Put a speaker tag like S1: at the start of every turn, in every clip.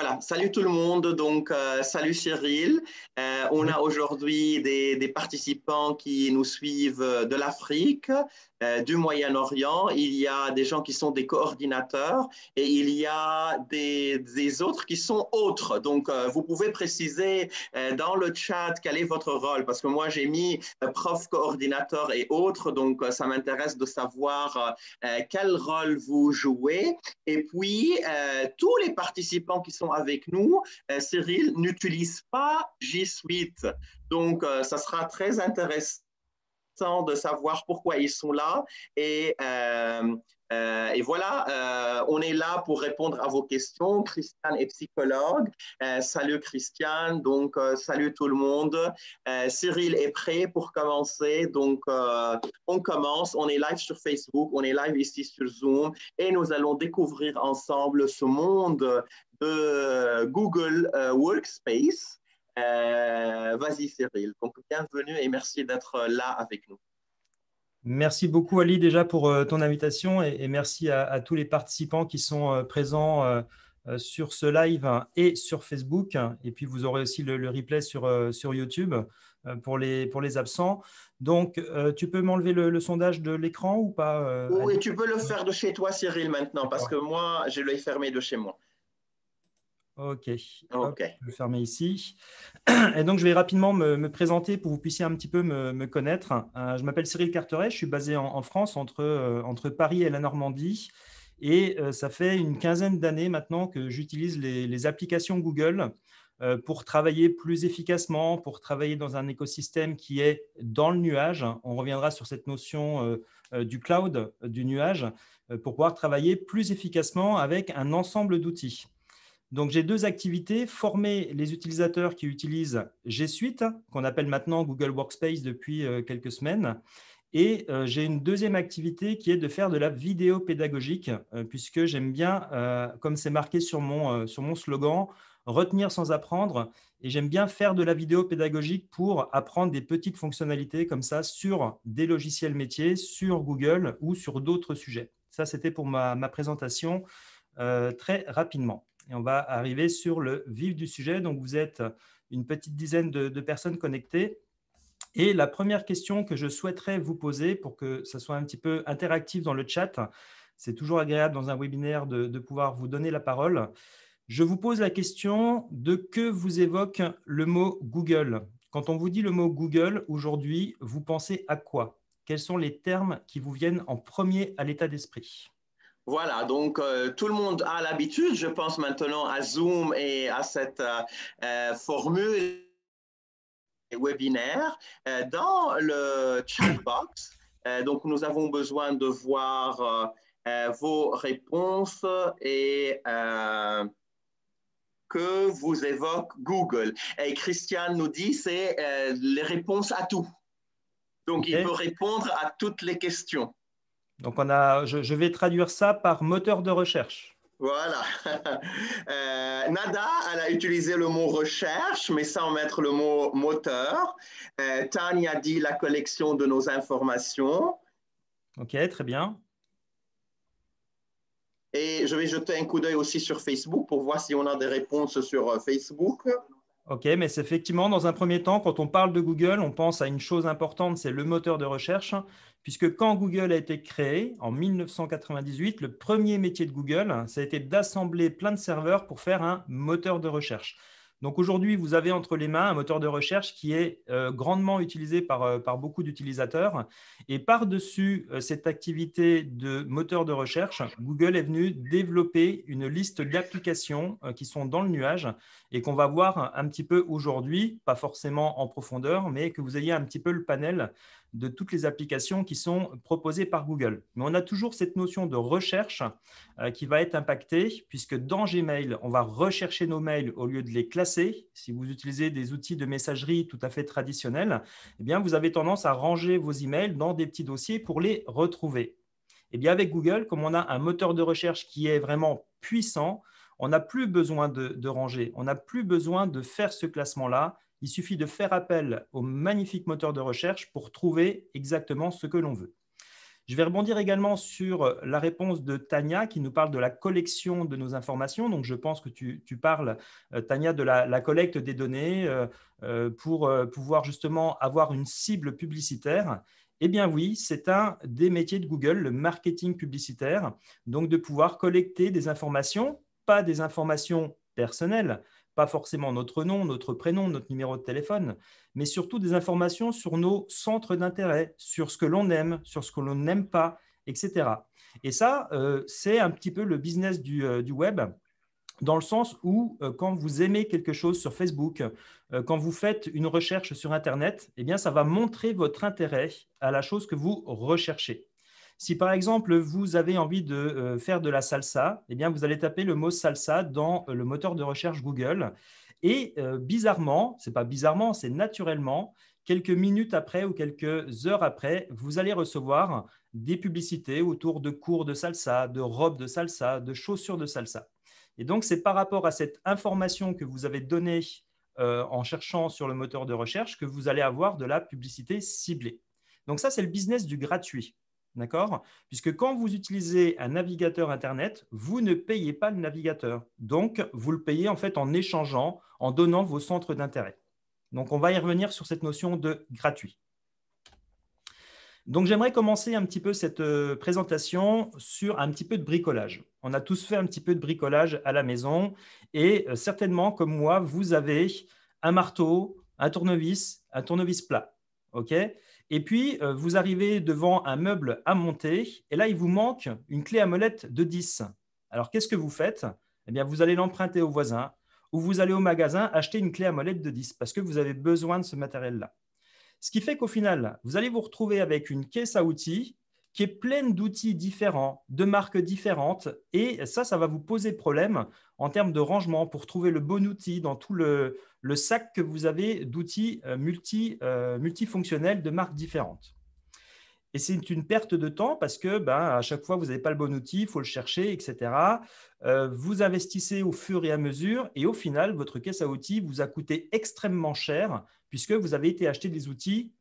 S1: Voilà, salut tout le monde. Donc, euh, salut Cyril. Euh, on a aujourd'hui des, participants qui nous suivent euh, de l'Afrique, du Moyen-Orient. Il y a des gens qui sont des coordinateurs et il y a des, des autres qui sont autres. Donc, vous pouvez préciser dans le chat quel est votre rôle parce que moi, j'ai mis prof, coordinateur et autres. Donc, ça m'intéresse de savoir quel rôle vous jouez. Et puis, tous les participants qui sont avec nous, euh, Cyril n'utilise pas G-Suite. Donc, euh, ça sera très intéressant de savoir pourquoi ils sont là et euh, euh, et voilà, euh, on est là pour répondre à vos questions. Christiane est psychologue. Euh, salut Christiane, donc salut tout le monde. Cyril est prêt pour commencer, donc on commence. On est live sur Facebook, on est live ici sur Zoom et nous allons découvrir ensemble ce monde de Google Workspace. Vas-y Cyril, donc bienvenue et merci d'être là avec nous.
S2: Merci beaucoup Ali déjà pour euh, ton invitation et, merci à, tous les participants qui sont euh, présents euh, sur ce live hein, et sur Facebook. Et puis, vous aurez aussi le, replay sur, YouTube pour les, pour les absents. Donc, tu peux m'enlever le, le, sondage de l'écran ou pas Oui, tu peux
S1: le faire de chez toi, Cyril, maintenant, parce que moi, j'ai l'ai fermé de chez moi.
S2: Ok. je vais fermer ici. Et donc, je vais rapidement me, présenter pour que vous puissiez un petit peu me, connaître. Euh, je m'appelle Cyril Carteret, je suis basé en, France, euh, entre, Paris et la Normandie. Et euh, ça fait une quinzaine d'années maintenant que j'utilise les, applications Google pour travailler plus efficacement, pour travailler dans un écosystème qui est dans le nuage. On reviendra sur cette notion du cloud, du nuage, pour pouvoir travailler plus efficacement avec un ensemble d'outils. Donc, j'ai deux activités, former les utilisateurs qui utilisent G Suite, qu'on appelle maintenant Google Workspace depuis euh, quelques semaines. Et euh, j'ai une deuxième activité qui est de faire de la vidéo pédagogique, euh, puisque j'aime bien, comme c'est marqué sur mon, slogan, retenir sans apprendre. Et j'aime bien faire de la vidéo pédagogique pour apprendre des petites fonctionnalités comme ça sur des logiciels métiers, sur Google ou sur d'autres sujets. Ça, c'était pour ma présentation très rapidement et on va arriver sur le vif du sujet. Donc, vous êtes une petite dizaine de, personnes connectées. Et la première question que je souhaiterais vous poser pour que ça soit un petit peu interactif dans le chat, c'est toujours agréable dans un webinaire de, pouvoir vous donner la parole. Je vous pose la question de que vous évoque le mot Google. Quand on vous dit le mot Google aujourd'hui, vous pensez à quoi Quels sont les termes qui vous viennent en premier à l'état d'esprit
S1: voilà, donc euh, tout le monde a l'habitude, je pense maintenant à Zoom et à cette euh, euh formule webinaire. Euh, dans le chat box, donc nous avons besoin de voir vos réponses et que vous évoque Google. Et Christian nous dit, c'est les réponses à tout. Donc, il peut répondre à toutes les questions.
S2: Donc, on je, vais traduire ça par moteur de recherche.
S1: Voilà. Euh, Nada, elle a utilisé le mot recherche, mais sans mettre le mot moteur. Euh, Tania dit la collection de nos informations.
S2: OK, très bien.
S1: Et je vais jeter un coup d'œil aussi sur Facebook pour voir si on a des réponses sur euh, Facebook.
S2: OK, mais c'est effectivement, dans un premier temps, quand on parle de Google, on pense à une chose importante, c'est le moteur de recherche puisque quand Google a été créé, en 1998, le premier métier de Google, hein, ça a été d'assembler plein de serveurs pour faire un moteur de recherche. Donc aujourd'hui, vous avez entre les mains un moteur de recherche qui est euh, grandement utilisé par, euh, par beaucoup d'utilisateurs. Et par-dessus euh, cette activité de moteur de recherche, Google est venu développer une liste d'applications qui sont dans le nuage et qu'on va voir un petit peu aujourd'hui, pas forcément en profondeur, mais que vous ayez un petit peu le panel de toutes les applications qui sont proposées par Google. Mais on a toujours cette notion de recherche euh, qui va être impactée, puisque dans Gmail, on va rechercher nos mails au lieu de les classer. Si vous utilisez des outils de messagerie tout à fait traditionnels, eh bien, vous avez tendance à ranger vos emails dans des petits dossiers pour les retrouver. Eh bien, avec Google, comme on a un moteur de recherche qui est vraiment puissant, on n'a plus besoin de ranger, on n'a plus besoin de faire ce classement-là. Il suffit de faire appel au magnifique moteur de recherche pour trouver exactement ce que l'on veut. Je vais rebondir également sur la réponse de Tania qui nous parle de la collection de nos informations. Donc, je pense que tu, parles, euh, Tania, de la, collecte des données euh, euh, pour pouvoir justement avoir une cible publicitaire. Eh bien oui, c'est un des métiers de Google, le marketing publicitaire. Donc, de pouvoir collecter des informations, pas des informations personnelles, pas forcément notre nom, notre prénom, notre numéro de téléphone, mais surtout des informations sur nos centres d'intérêt, sur ce que l'on aime, sur ce que l'on n'aime pas, etc. Et ça, euh, c'est un petit peu le business du, euh, web dans le sens où euh, quand vous aimez quelque chose sur Facebook, quand vous faites une recherche sur Internet, eh bien, ça va montrer votre intérêt à la chose que vous recherchez. Si par exemple vous avez envie de euh, faire de la salsa, eh bien vous allez taper le mot salsa dans euh, le moteur de recherche Google. Et euh, bizarrement, bizarrement, n'est pas bizarrement, c'est naturellement, quelques minutes après ou quelques heures après, vous allez recevoir des publicités autour de cours de salsa, de robes de salsa, de chaussures de salsa. Et donc c'est par rapport à cette information que vous avez donnée en cherchant sur le moteur de recherche que vous allez avoir de la publicité ciblée. Donc ça, c'est le business du gratuit. D'accord Puisque quand vous utilisez un navigateur Internet, vous ne payez pas le navigateur. Donc, vous le payez en fait en échangeant, en donnant vos centres d'intérêt. Donc, on va y revenir sur cette notion de gratuit. Donc, j'aimerais commencer un petit peu cette euh, présentation sur un petit peu de bricolage. On a tous fait un petit peu de bricolage à la maison et euh, certainement, comme moi, vous avez un marteau, un tournevis, un tournevis plat. OK et puis, euh, vous arrivez devant un meuble à monter, et là, il vous manque une clé à molette de 10. Alors, qu'est-ce que vous faites Eh bien, vous allez l'emprunter au voisin, ou vous allez au magasin acheter une clé à molette de 10, parce que vous avez besoin de ce matériel-là. Ce qui fait qu'au final, vous allez vous retrouver avec une caisse à outils qui est pleine d'outils différents, de marques différentes. Et ça, ça va vous poser problème en termes de rangement pour trouver le bon outil dans tout le, sac que vous avez d'outils euh, multi, euh, multifonctionnels de marques différentes. Et c'est une perte de temps parce que ben, à chaque fois, vous n'avez pas le bon outil, il faut le chercher, etc. Euh, vous investissez au fur et à mesure et au final, votre caisse à outils vous a coûté extrêmement cher puisque vous avez été acheter des outils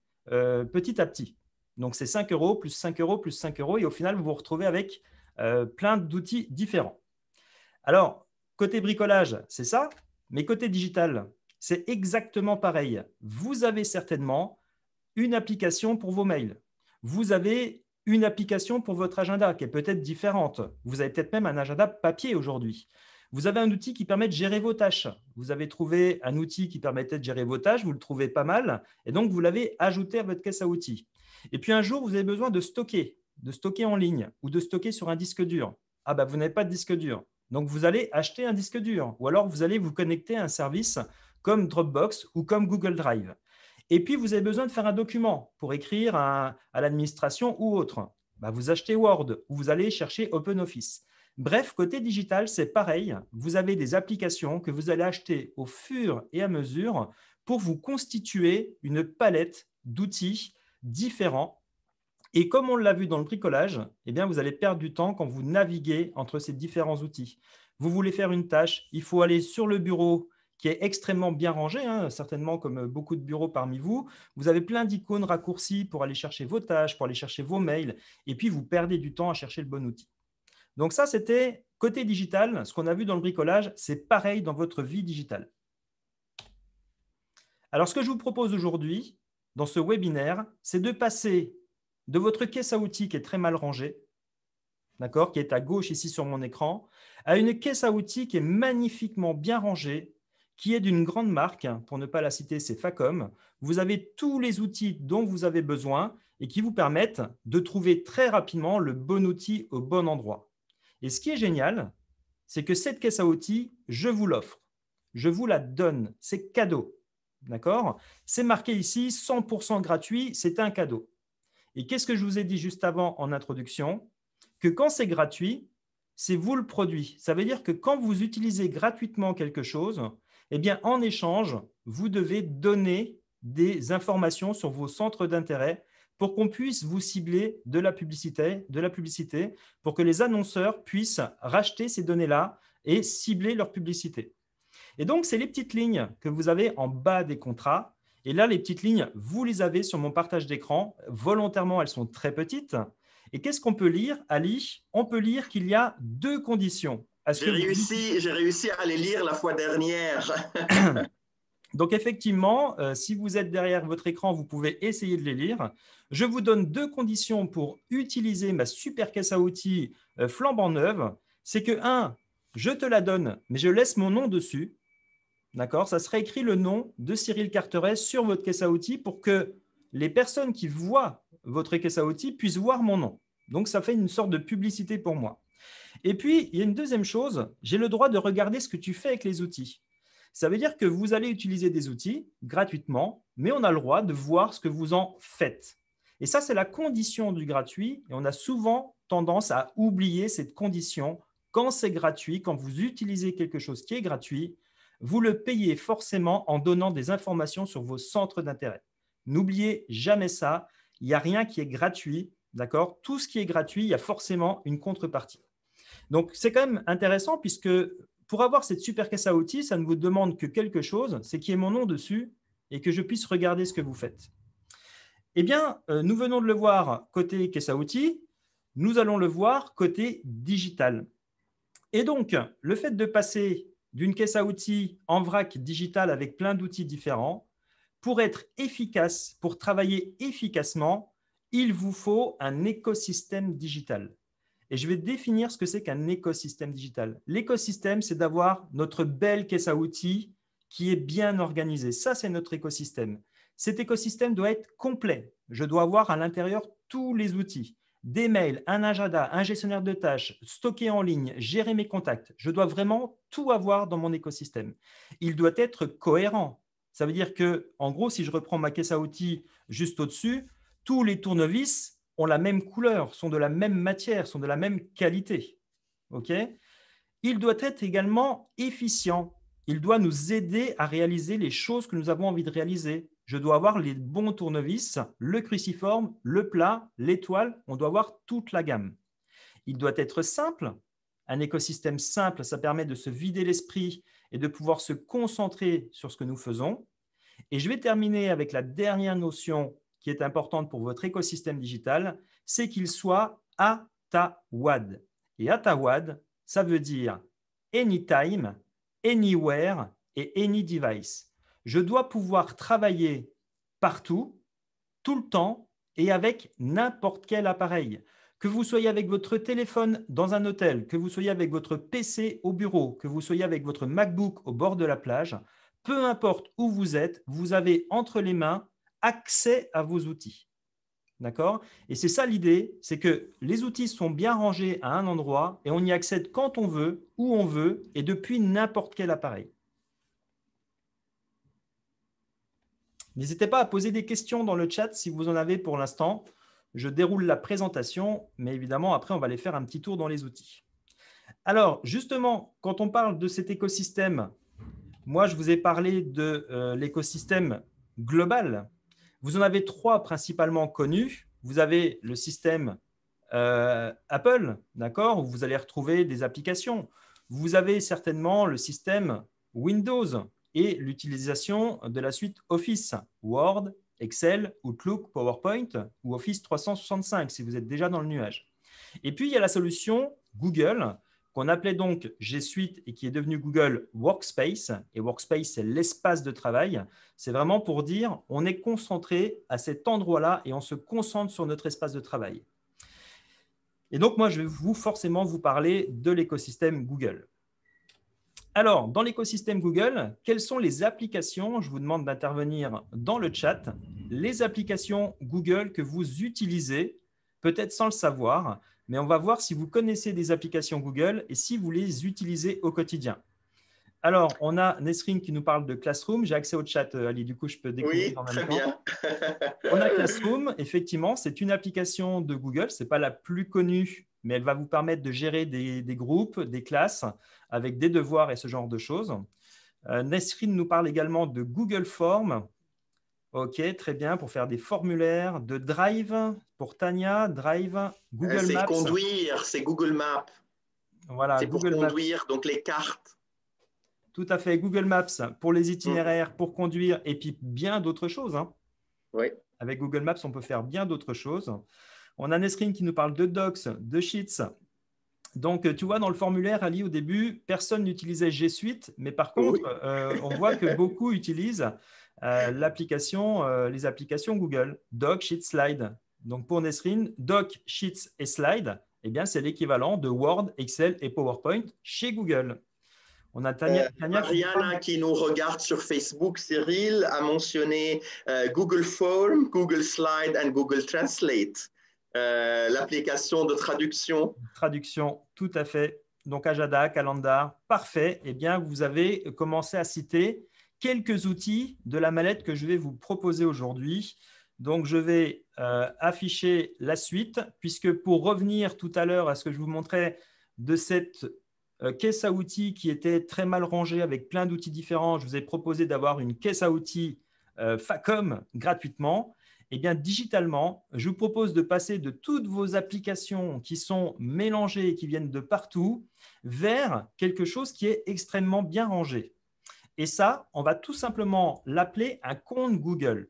S2: petit à petit. Donc, c'est 5 euros plus 5 euros plus 5 euros. Et au final, vous vous retrouvez avec euh, plein d'outils différents. Alors, côté bricolage, c'est ça. Mais côté digital, c'est exactement pareil. Vous avez certainement une application pour vos mails. Vous avez une application pour votre agenda qui est peut-être différente. Vous avez peut-être même un agenda papier aujourd'hui. Vous avez un outil qui permet de gérer vos tâches. Vous avez trouvé un outil qui permettait de gérer vos tâches, vous le trouvez pas mal, et donc vous l'avez ajouté à votre caisse à outils. Et puis un jour, vous avez besoin de stocker, de stocker en ligne ou de stocker sur un disque dur. Ah bah vous n'avez pas de disque dur. Donc vous allez acheter un disque dur ou alors vous allez vous connecter à un service comme Dropbox ou comme Google Drive. Et puis vous avez besoin de faire un document pour écrire à, l'administration ou autre. Bah, vous achetez Word ou vous allez chercher OpenOffice. Bref, côté digital, c'est pareil. Vous avez des applications que vous allez acheter au fur et à mesure pour vous constituer une palette d'outils différents. Et comme on l'a vu dans le bricolage, eh bien, vous allez perdre du temps quand vous naviguez entre ces différents outils. Vous voulez faire une tâche, il faut aller sur le bureau qui est extrêmement bien rangé, hein, certainement comme beaucoup de bureaux parmi vous. Vous avez plein d'icônes raccourcis pour aller chercher vos tâches, pour aller chercher vos mails, et puis vous perdez du temps à chercher le bon outil. Donc ça, c'était côté digital. Ce qu'on a vu dans le bricolage, c'est pareil dans votre vie digitale. Alors, ce que je vous propose aujourd'hui, dans ce webinaire, c'est de passer de votre caisse à outils qui est très mal rangée, qui est à gauche ici sur mon écran, à une caisse à outils qui est magnifiquement bien rangée, qui est d'une grande marque, pour ne pas la citer, c'est Facom. Vous avez tous les outils dont vous avez besoin et qui vous permettent de trouver très rapidement le bon outil au bon endroit. Et ce qui est génial, c'est que cette caisse à outils, je vous l'offre. Je vous la donne. C'est cadeau. D'accord C'est marqué ici 100% gratuit, c'est un cadeau. Et qu'est-ce que je vous ai dit juste avant en introduction Que quand c'est gratuit, c'est vous le produit. Ça veut dire que quand vous utilisez gratuitement quelque chose, eh bien, en échange, vous devez donner des informations sur vos centres d'intérêt pour qu'on puisse vous cibler de la publicité, de la publicité, pour que les annonceurs puissent racheter ces données-là et cibler leur publicité. Et donc, c'est les petites lignes que vous avez en bas des contrats. Et là, les petites lignes, vous les avez sur mon partage d'écran. Volontairement, elles sont très petites. Et qu'est-ce qu'on peut lire, Ali On peut lire qu'il y a deux conditions j'ai réussi, j'ai réussi à les lire la fois dernière. Donc effectivement, euh, si vous êtes derrière votre écran, vous pouvez essayer de les lire. Je vous donne deux conditions pour utiliser ma super caisse à outils euh, flambant neuve. C'est que, un, je te la donne, mais je laisse mon nom dessus. D'accord Ça serait écrit le nom de Cyril Carteret sur votre caisse à outils pour que les personnes qui voient votre caisse à outils puissent voir mon nom. Donc, ça fait une sorte de publicité pour moi. Et puis, il y a une deuxième chose, j'ai le droit de regarder ce que tu fais avec les outils. Ça veut dire que vous allez utiliser des outils gratuitement, mais on a le droit de voir ce que vous en faites. Et ça, c'est la condition du gratuit. Et on a souvent tendance à oublier cette condition. Quand c'est gratuit, quand vous utilisez quelque chose qui est gratuit, vous le payez forcément en donnant des informations sur vos centres d'intérêt. N'oubliez jamais ça. Il n'y a rien qui est gratuit. D'accord Tout ce qui est gratuit, il y a forcément une contrepartie. Donc, c'est quand même intéressant puisque pour avoir cette super caisse à outils, ça ne vous demande que quelque chose, c'est qu'il y ait mon nom dessus et que je puisse regarder ce que vous faites. Eh bien, euh, nous venons de le voir côté caisse à outils, nous allons le voir côté digital. Et donc, le fait de passer d'une caisse à outils en vrac digital avec plein d'outils différents, pour être efficace, pour travailler efficacement, il vous faut un écosystème digital. Et je vais définir ce que c'est qu'un écosystème digital. L'écosystème, c'est d'avoir notre belle caisse à outils qui est bien organisée. Ça, c'est notre écosystème. Cet écosystème doit être complet. Je dois avoir à l'intérieur tous les outils. Des mails, un agenda, un gestionnaire de tâches, stocker en ligne, gérer mes contacts. Je dois vraiment tout avoir dans mon écosystème. Il doit être cohérent. Ça veut dire que, en gros, si je reprends ma caisse à outils juste au-dessus, tous les tournevis ont la même couleur, sont de la même matière, sont de la même qualité. ok il doit être également efficient. Il doit nous aider à réaliser les choses que nous avons envie de réaliser. Je dois avoir les bons tournevis, le cruciforme, le plat, l'étoile. On doit avoir toute la gamme. Il doit être simple. Un écosystème simple, ça permet de se vider l'esprit et de pouvoir se concentrer sur ce que nous faisons. Et je vais terminer avec la dernière notion qui est importante pour votre écosystème digital, c'est qu'il soit à WAD. Et à WAD, ça veut dire Anytime, Anywhere et Any Device. Je dois pouvoir travailler partout, tout le temps et avec n'importe quel appareil. Que vous soyez avec votre téléphone dans un hôtel, que vous soyez avec votre PC au bureau, que vous soyez avec votre MacBook au bord de la plage, peu importe où vous êtes, vous avez entre les mains accès à vos outils. D'accord Et c'est ça l'idée, c'est que les outils sont bien rangés à un endroit et on y accède quand on veut, où on veut et depuis n'importe quel appareil. N'hésitez pas à poser des questions dans le chat si vous en avez pour l'instant. Je déroule la présentation, mais évidemment, après, on va aller faire un petit tour dans les outils. Alors, justement, quand on parle de cet écosystème, moi, je vous ai parlé de euh, l'écosystème global vous en avez trois principalement connus. Vous avez le système euh, Apple, d'accord, où vous allez retrouver des applications. Vous avez certainement le système Windows et l'utilisation de la suite Office, Word, Excel, Outlook, PowerPoint ou Office 365 si vous êtes déjà dans le nuage. Et puis, il y a la solution Google qu'on appelait donc G Suite et qui est devenu Google Workspace. Et Workspace, c'est l'espace de travail. C'est vraiment pour dire on est concentré à cet endroit-là et on se concentre sur notre espace de travail. Et donc, moi, je vais vous forcément vous parler de l'écosystème Google. Alors, dans l'écosystème Google, quelles sont les applications Je vous demande d'intervenir dans le chat. Les applications Google que vous utilisez, peut-être sans le savoir, mais on va voir si vous connaissez des applications Google et si vous les utilisez au quotidien. Alors, on a Nesrine qui nous parle de Classroom. J'ai accès au chat, euh, Ali, du coup, je peux découvrir en même très Bien. on a Classroom, effectivement, c'est une application de Google. Ce n'est pas la plus connue, mais elle va vous permettre de gérer des, groupes, des classes, avec des devoirs et ce genre de choses. Euh, Nesrine nous parle également de Google Forms. Ok, très bien. Pour faire des formulaires de Drive, pour Tania, Drive, euh, Google Maps. C'est conduire,
S1: c'est Google Maps. Voilà, c'est pour conduire, donc les cartes.
S2: Tout à fait, Google Maps pour les itinéraires, mm. pour conduire et puis bien d'autres choses. Hein. Oui. Avec Google Maps, on peut faire bien d'autres choses. On a Nesrine qui nous parle de Docs, de Sheets. Donc, tu vois, dans le formulaire, Ali, au début, personne n'utilisait G Suite, mais par contre, euh, on voit que beaucoup utilisent euh, l'application, euh, les applications Google, Doc, Sheets, Slide. Donc pour Nesrine, Doc, Sheets et Slide, eh bien c'est l'équivalent de Word, Excel et PowerPoint chez Google. On a Tania, euh, hein,
S1: qui nous regarde sur Facebook, Cyril a mentionné Google Form, Google Slide et Google Translate, l'application de traduction.
S2: Traduction, tout à fait. Donc Ajada, Calendar, parfait. Eh bien, vous avez commencé à citer quelques outils de la mallette que je vais vous proposer aujourd'hui. Donc, je vais euh, afficher la suite, puisque pour revenir tout à l'heure à ce que je vous montrais de cette euh, caisse à outils qui était très mal rangée avec plein d'outils différents, je vous ai proposé d'avoir une caisse à outils euh, FACOM gratuitement. Et eh bien, digitalement, je vous propose de passer de toutes vos applications qui sont mélangées et qui viennent de partout vers quelque chose qui est extrêmement bien rangé. Et ça, on va tout simplement l'appeler un compte Google.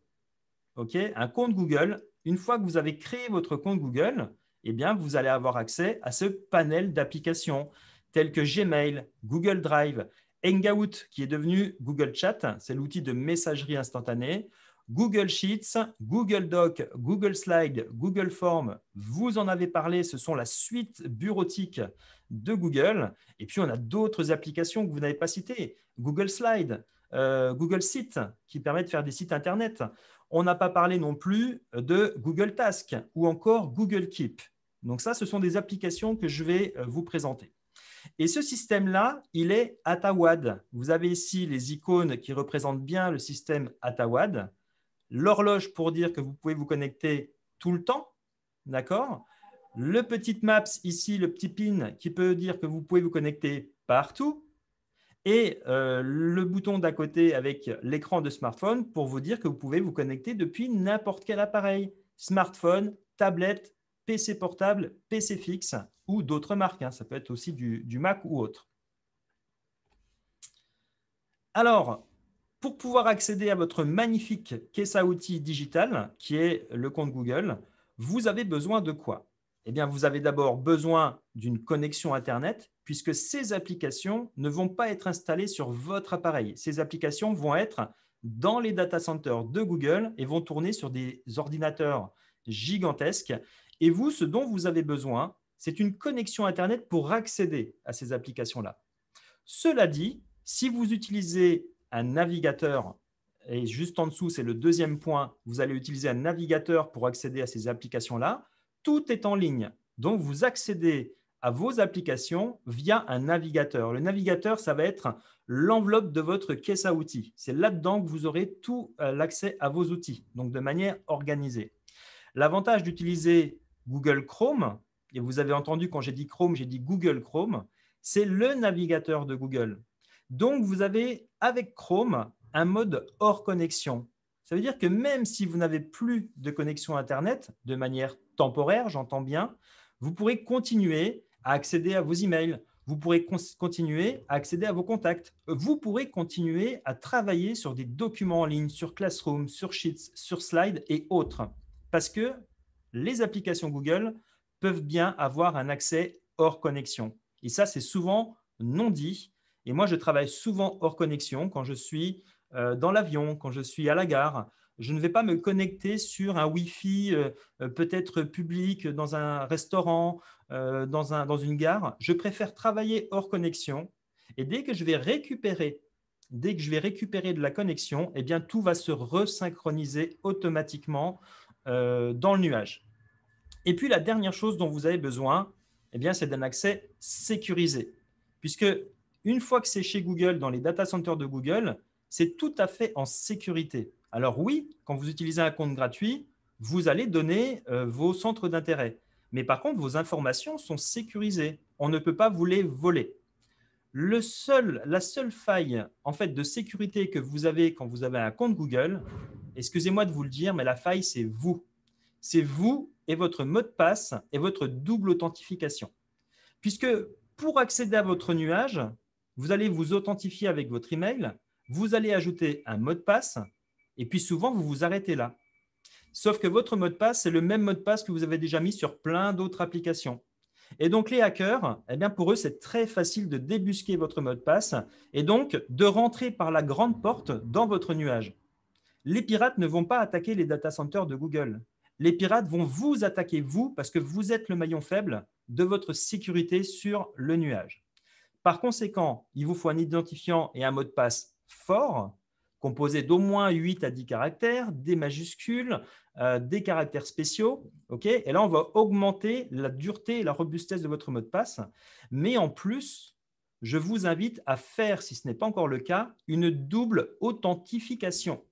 S2: un compte Google, une fois que vous avez créé votre compte Google, eh bien, vous allez avoir accès à ce panel d'applications telles que Gmail, Google Drive, Hangout, qui est devenu Google Chat, c'est l'outil de messagerie instantanée, Google Sheets, Google Doc, Google Slide, Google Form, vous en avez parlé, ce sont la suite bureautique de Google. Et puis, on a d'autres applications que vous n'avez pas citées, Google Slide, euh, Google Sites, qui permet de faire des sites Internet. On n'a pas parlé non plus de Google Task ou encore Google Keep. Donc ça, ce sont des applications que je vais euh, vous présenter. Et ce système-là, il est Atawad. Vous avez ici les icônes qui représentent bien le système Atawad l'horloge pour dire que vous pouvez vous connecter tout le temps, d'accord Le petit maps ici, le petit pin qui peut dire que vous pouvez vous connecter partout, et euh, le bouton d'à côté avec l'écran de smartphone pour vous dire que vous pouvez vous connecter depuis n'importe quel appareil, smartphone, tablette, PC portable, PC fixe ou d'autres marques. Hein. Ça peut être aussi du Mac ou autre. Alors, pour pouvoir accéder à votre magnifique caisse à outils digital, qui est le compte Google, vous avez besoin de quoi Eh bien, vous avez d'abord besoin d'une connexion Internet, puisque ces applications ne vont pas être installées sur votre appareil. Ces applications vont être dans les data centers de Google et vont tourner sur des ordinateurs gigantesques. Et vous, ce dont vous avez besoin, c'est une connexion Internet pour accéder à ces applications-là. Cela dit, si vous utilisez un navigateur. Et juste en dessous, c'est le deuxième point. Vous allez utiliser un navigateur pour accéder à ces applications-là. Tout est en ligne. Donc, vous accédez à vos applications via un navigateur. Le navigateur, ça va être l'enveloppe de votre caisse à outils. C'est là-dedans que vous aurez tout euh, l'accès à vos outils, donc de manière organisée. L'avantage d'utiliser Google Chrome, et vous avez entendu quand j'ai dit Chrome, j'ai dit Google Chrome, c'est le navigateur de Google. Donc, vous avez avec Chrome un mode hors connexion. Ça veut dire que même si vous n'avez plus de connexion Internet, de manière temporaire, j'entends bien, vous pourrez continuer à accéder à vos emails, vous pourrez continuer à accéder à vos contacts, vous pourrez continuer à travailler sur des documents en ligne, sur Classroom, sur Sheets, sur Slide et autres, parce que les applications Google peuvent bien avoir un accès hors connexion. Et ça, c'est souvent non dit, et moi, je travaille souvent hors connexion quand je suis euh, dans l'avion, quand je suis à la gare. Je ne vais pas me connecter sur un Wi-Fi euh, euh, peut-être public, dans un restaurant, dans, un, dans une gare. Je préfère travailler hors connexion. Et dès que je vais récupérer, dès que je vais récupérer de la connexion, et eh bien, tout va se resynchroniser automatiquement dans le nuage. Et puis la dernière chose dont vous avez besoin, et eh bien, c'est d'un accès sécurisé. Puisque une fois que c'est chez Google, dans les data centers de Google, c'est tout à fait en sécurité. Alors oui, quand vous utilisez un compte gratuit, vous allez donner euh, vos centres d'intérêt. Mais par contre, vos informations sont sécurisées. On ne peut pas vous les voler. seul, la seule faille en fait de sécurité que vous avez quand vous avez un compte Google, excusez-moi de vous le dire, mais la faille, c'est vous. C'est vous et votre mot de passe et votre double authentification. Puisque pour accéder à votre nuage, vous allez vous authentifier avec votre email, vous allez ajouter un mot de passe, et puis souvent, vous vous arrêtez là. Sauf que votre mot de passe, c'est le même mot de passe que vous avez déjà mis sur plein d'autres applications. Et donc, les hackers, eh bien, pour eux, c'est très facile de débusquer votre mot de passe et donc de rentrer par la grande porte dans votre nuage. Les pirates ne vont pas attaquer les data centers de Google. Les pirates vont vous attaquer, vous, parce que vous êtes le maillon faible de votre sécurité sur le nuage. Par conséquent, il vous faut un identifiant et un mot de passe fort, composé d'au moins 8 à 10 caractères, des majuscules, euh, des caractères spéciaux. ok et là, on va augmenter la dureté et la robustesse de votre mot de passe. Mais en plus, je vous invite à faire, si ce n'est pas encore le cas, une double authentification.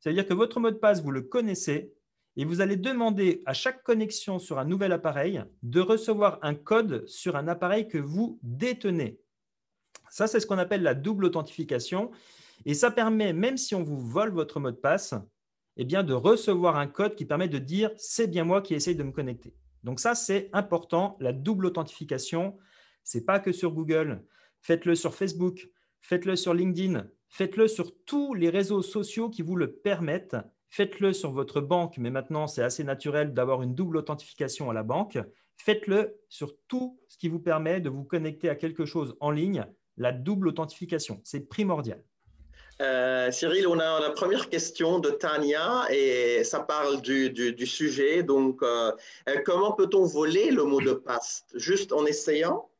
S2: C'est-à-dire que votre mot de passe, vous le connaissez, et vous allez demander à chaque connexion sur un nouvel appareil de recevoir un code sur un appareil que vous détenez. Ça, c'est ce qu'on appelle la double authentification. Et ça permet, même si on vous vole votre mot de passe, eh bien, de recevoir un code qui permet de dire c'est bien moi qui essaye de me connecter. Donc ça, c'est important, la double authentification. Ce n'est pas que sur Google. Faites-le sur Facebook, faites-le sur LinkedIn, faites-le sur tous les réseaux sociaux qui vous le permettent. Faites-le sur votre banque, mais maintenant c'est assez naturel d'avoir une double authentification à la banque. Faites-le sur tout ce qui vous permet de vous connecter à quelque chose en ligne. La double authentification, c'est primordial.
S1: Euh, Cyril, on a la première question de Tania et ça parle du, sujet. Donc, euh, comment peut-on voler le mot de passe Juste en essayant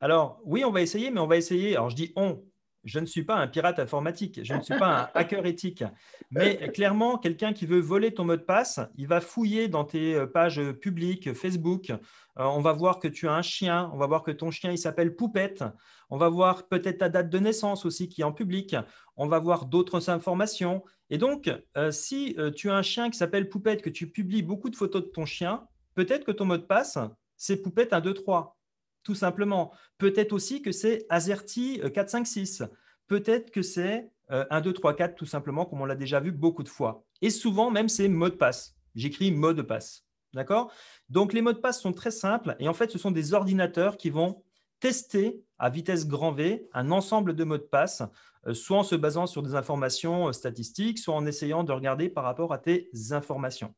S2: Alors, oui, on va essayer, mais on va essayer. Alors, je dis on je ne suis pas un pirate informatique, je ne suis pas un hacker éthique. Mais clairement, quelqu'un qui veut voler ton mot de passe, il va fouiller dans tes euh, pages euh, publiques, euh, Facebook. on va voir que tu as un chien, on va voir que ton chien, il s'appelle Poupette. On va voir peut-être ta date de naissance aussi qui est en public. On va voir d'autres informations. Et donc, si tu as un chien qui s'appelle Poupette, que tu publies beaucoup de photos de ton chien, peut-être que ton mot de passe, c'est Poupette 123 2, 3 tout simplement. Peut-être aussi que c'est AZERTY 456. Euh, Peut-être que c'est 1, 2, 3, 4, tout simplement, comme on l'a déjà vu beaucoup de fois. Et souvent, même, c'est mot de passe. J'écris mot de passe. D'accord Donc, les mots de passe sont très simples. Et en fait, ce sont des ordinateurs qui vont tester à vitesse grand V un ensemble de mots de passe, euh, soit en se basant sur des informations euh, statistiques, soit en essayant de regarder par rapport à tes informations.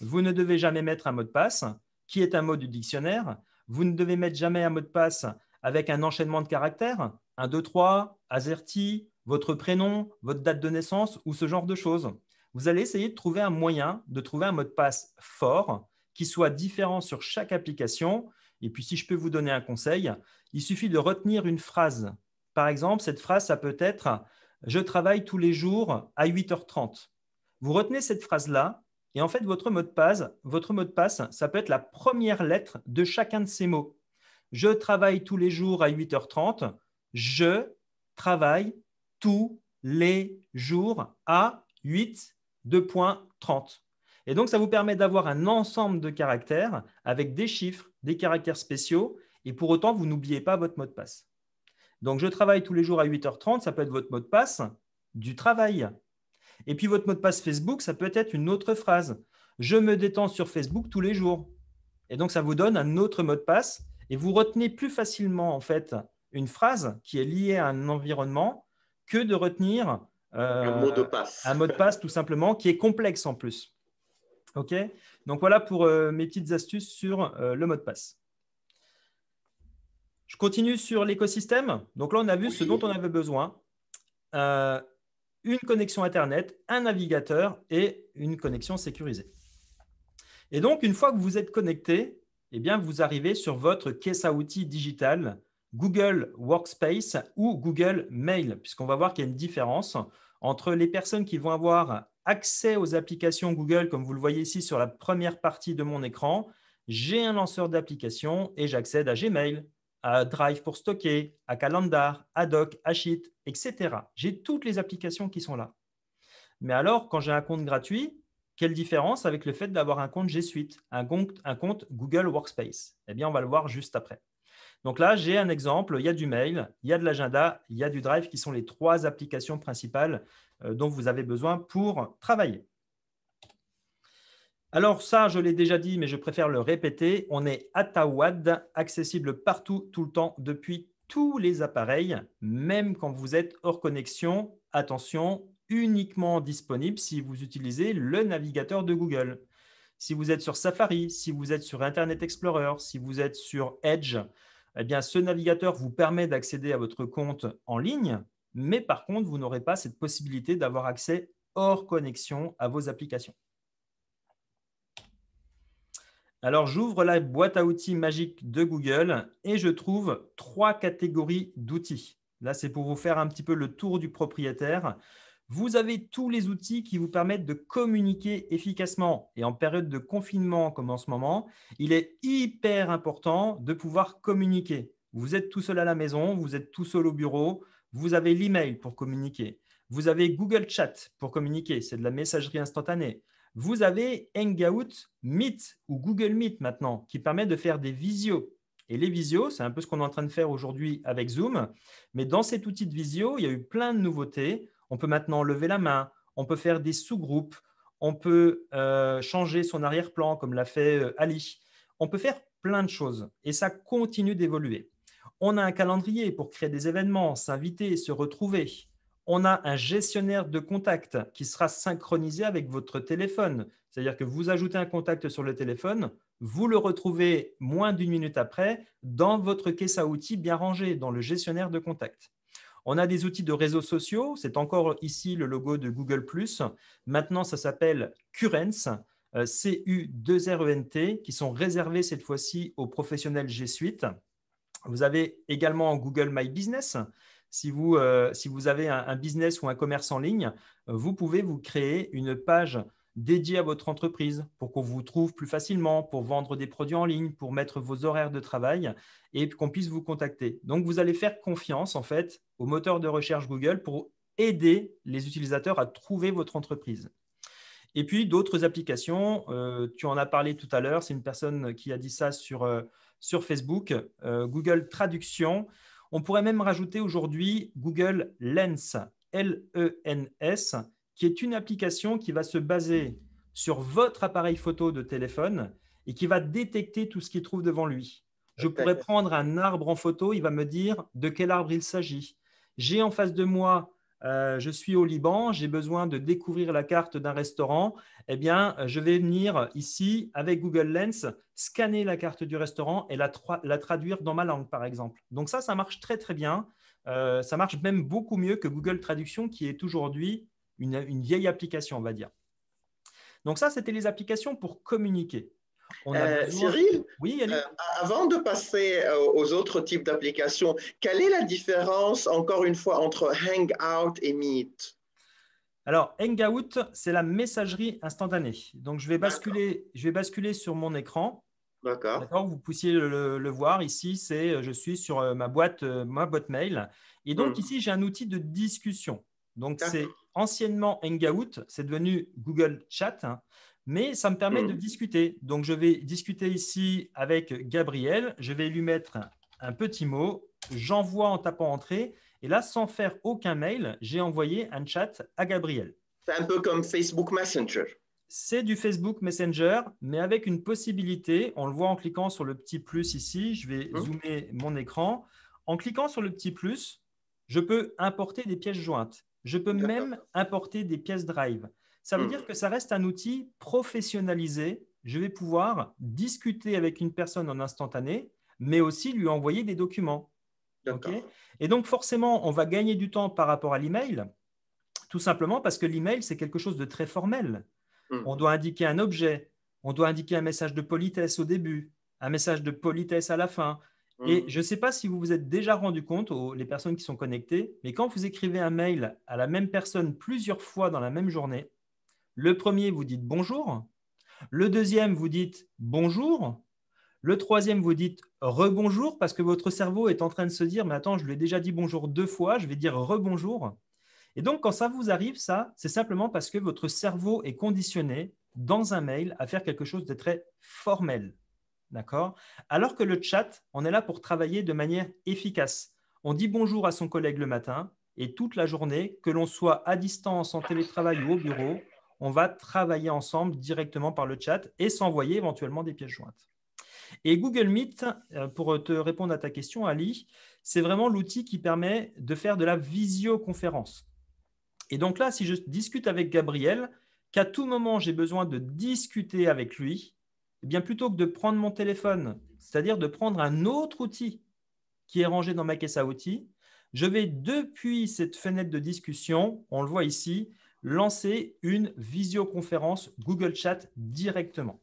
S2: Vous ne devez jamais mettre un mot de passe qui est un mot du dictionnaire vous ne devez mettre jamais un mot de passe avec un enchaînement de caractères, 1, 2, 3, AZERTY, votre prénom, votre date de naissance ou ce genre de choses. Vous allez essayer de trouver un moyen de trouver un mot de passe fort qui soit différent sur chaque application. Et puis, si je peux vous donner un conseil, il suffit de retenir une phrase. Par exemple, cette phrase, ça peut être ⁇ Je travaille tous les jours à 8h30 ⁇ Vous retenez cette phrase-là et en fait, votre mot de passe, votre de passe, ça peut être la première lettre de chacun de ces mots. Je travaille tous les jours à 8h30. Je travaille tous les jours à 8 2.30. Et donc, ça vous permet d'avoir un ensemble de caractères avec des chiffres, des caractères spéciaux, et pour autant, vous n'oubliez pas votre mot de passe. Donc, je travaille tous les jours à 8h30, ça peut être votre mot de passe du travail. Et puis votre mot de passe Facebook, ça peut être une autre phrase. Je me détends sur Facebook tous les jours. Et donc ça vous donne un autre mot de passe et vous retenez plus facilement en fait une phrase qui est liée à un environnement que de retenir euh, un mot de passe. tout simplement qui est complexe en plus. OK Donc voilà pour euh, mes petites astuces sur euh, le mot de passe. Je continue sur l'écosystème. Donc là, on a vu ce dont on avait besoin une connexion Internet, un navigateur et une connexion sécurisée. Et donc, une fois que vous êtes connecté, eh bien, vous arrivez sur votre caisse à outils digital Google Workspace ou Google Mail, puisqu'on va voir qu'il y a une différence entre les personnes qui vont avoir accès aux applications Google, comme vous le voyez ici sur la première partie de mon écran. J'ai un lanceur d'application et j'accède à Gmail, Drive pour stocker, à Calendar, à Sheet, etc. J'ai toutes les applications qui sont là. Mais alors, quand j'ai un compte gratuit, quelle différence avec le fait d'avoir un compte G Suite, un compte, un compte Google Workspace Eh bien, on va le voir juste après. Donc là, j'ai un exemple, il y a du mail, il y a de l'agenda, il y a du Drive qui sont les trois applications principales euh, dont vous avez besoin pour travailler. Alors ça, je l'ai déjà dit, mais je préfère le répéter, on est Tawad, accessible partout, tout le temps, depuis tous les appareils, même quand vous êtes hors connexion. Attention, uniquement disponible si vous utilisez le navigateur de Google. Si vous êtes sur Safari, si vous êtes sur Internet Explorer, si vous êtes sur Edge, eh bien, ce navigateur vous permet d'accéder à votre compte en ligne, mais par contre, vous n'aurez pas cette possibilité d'avoir accès hors connexion à vos applications. Alors j'ouvre la boîte à outils magique de Google et je trouve trois catégories d'outils. Là, c'est pour vous faire un petit peu le tour du propriétaire. Vous avez tous les outils qui vous permettent de communiquer efficacement. Et en période de confinement comme en ce moment, il est hyper important de pouvoir communiquer. Vous êtes tout seul à la maison, vous êtes tout seul au bureau, vous avez l'email pour communiquer. Vous avez Google Chat pour communiquer, c'est de la messagerie instantanée. Vous avez Hangout Meet ou Google Meet maintenant qui permet de faire des visios. Et les visios, c'est un peu ce qu'on est en train de faire aujourd'hui avec Zoom. Mais dans cet outil de visio, il y a eu plein de nouveautés. On peut maintenant lever la main, on peut faire des sous-groupes, on peut euh, changer son arrière-plan comme l'a fait euh, Ali. On peut faire plein de choses et ça continue d'évoluer. On a un calendrier pour créer des événements, s'inviter, se retrouver on a un gestionnaire de contact qui sera synchronisé avec votre téléphone. C'est-à-dire que vous ajoutez un contact sur le téléphone, vous le retrouvez moins d'une minute après dans votre caisse à outils bien rangée, dans le gestionnaire de contact. On a des outils de réseaux sociaux, c'est encore ici le logo de Google ⁇ Maintenant, ça s'appelle Currents, euh, cu 2 e t qui sont réservés cette fois-ci aux professionnels G Suite. Vous avez également Google My Business, euh, si vous, avez un, business ou un commerce en ligne, euh, vous pouvez vous créer une page dédiée à votre entreprise pour qu'on vous trouve plus facilement, pour vendre des produits en ligne, pour mettre vos horaires de travail et qu'on puisse vous contacter. Donc, vous allez faire confiance en fait au moteur de recherche Google pour aider les utilisateurs à trouver votre entreprise. Et puis d'autres applications, euh, tu en as parlé tout à l'heure, c'est une personne qui a dit ça sur, Facebook, Google Traduction. On pourrait même rajouter aujourd'hui Google Lens, L-E-N-S, qui est une application qui va se baser sur votre appareil photo de téléphone et qui va détecter tout ce qu'il trouve devant lui. Je pourrais prendre un arbre en photo, il va me dire de quel arbre il s'agit. J'ai en face de moi euh, je suis au Liban, j'ai besoin de découvrir la carte d'un restaurant, eh bien, euh, je vais venir ici avec Google Lens, scanner la carte du restaurant et la, traduire dans ma langue, par exemple. Donc ça, ça marche très très bien. Euh, ça marche même beaucoup mieux que Google Traduction, qui est aujourd'hui une, une vieille application, on va dire. Donc ça, c'était les applications pour communiquer.
S1: Euh, Cyril, oui, euh, avant de passer euh, aux autres types d'applications, quelle est la différence, encore une fois, entre Hangout et Meet
S2: alors, Hangout, c'est la messagerie instantanée. Donc, je vais basculer, je vais basculer sur mon écran. D'accord. Vous puissiez le, voir ici, c'est je suis sur ma boîte, ma boîte mail. Et donc, mm. ici, j'ai un outil de discussion. Donc, c'est anciennement Hangout, c'est devenu Google Chat. Hein mais ça me permet de mm. discuter. Donc, je vais discuter ici avec Gabriel. Je vais lui mettre un petit mot. J'envoie en tapant entrée. Et là, sans faire aucun mail, j'ai envoyé un chat à Gabriel. C'est un peu
S1: comme Facebook Messenger.
S2: C'est du Facebook Messenger, mais avec une possibilité. On le voit en cliquant sur le petit plus ici. Je vais mm. zoomer mon écran. En cliquant sur le petit plus, je peux importer des pièces jointes. Je peux même importer des pièces drive. Ça veut mm. dire que ça reste un outil professionnalisé. Je vais pouvoir discuter avec une personne en instantané, mais aussi lui envoyer des documents. et donc forcément, on va gagner du temps par rapport à l'email, tout simplement parce que l'email, c'est quelque chose de très formel. Mm. On doit indiquer un objet, on doit indiquer un message de politesse au début, un message de politesse à la fin. Mm. Et je ne sais pas si vous vous êtes déjà rendu compte, les personnes qui sont connectées, mais quand vous écrivez un mail à la même personne plusieurs fois dans la même journée, le premier, vous dites bonjour. Le deuxième, vous dites bonjour. Le troisième, vous dites rebonjour parce que votre cerveau est en train de se dire, mais attends, je lui ai déjà dit bonjour deux fois, je vais dire rebonjour. Et donc, quand ça vous arrive, ça, c'est simplement parce que votre cerveau est conditionné dans un mail à faire quelque chose de très formel. D'accord Alors que le chat, on est là pour travailler de manière efficace. On dit bonjour à son collègue le matin et toute la journée, que l'on soit à distance, en télétravail ou au bureau, on va travailler ensemble directement par le chat et s'envoyer éventuellement des pièces jointes. Et Google Meet, euh, pour te répondre à ta question, Ali, c'est vraiment l'outil qui permet de faire de la visioconférence. Et donc là, si je discute avec Gabriel, qu'à tout moment j'ai besoin de discuter avec lui, eh bien plutôt que de prendre mon téléphone, c'est-à-dire de prendre un autre outil qui est rangé dans ma caisse à outils, je vais depuis cette fenêtre de discussion, on le voit ici, lancer une visioconférence Google Chat directement.